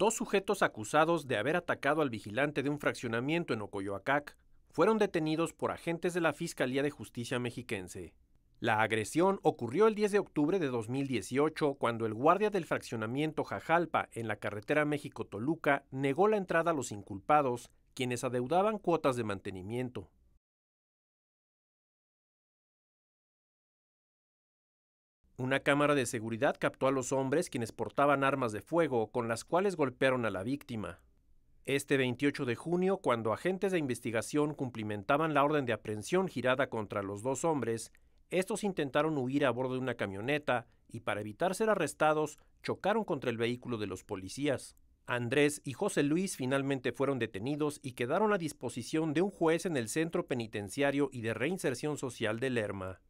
Dos sujetos acusados de haber atacado al vigilante de un fraccionamiento en Ocoyoacac fueron detenidos por agentes de la Fiscalía de Justicia mexiquense. La agresión ocurrió el 10 de octubre de 2018 cuando el guardia del fraccionamiento Jajalpa en la carretera México-Toluca negó la entrada a los inculpados, quienes adeudaban cuotas de mantenimiento. Una cámara de seguridad captó a los hombres quienes portaban armas de fuego con las cuales golpearon a la víctima. Este 28 de junio, cuando agentes de investigación cumplimentaban la orden de aprehensión girada contra los dos hombres, estos intentaron huir a bordo de una camioneta y para evitar ser arrestados chocaron contra el vehículo de los policías. Andrés y José Luis finalmente fueron detenidos y quedaron a disposición de un juez en el Centro Penitenciario y de Reinserción Social de Lerma.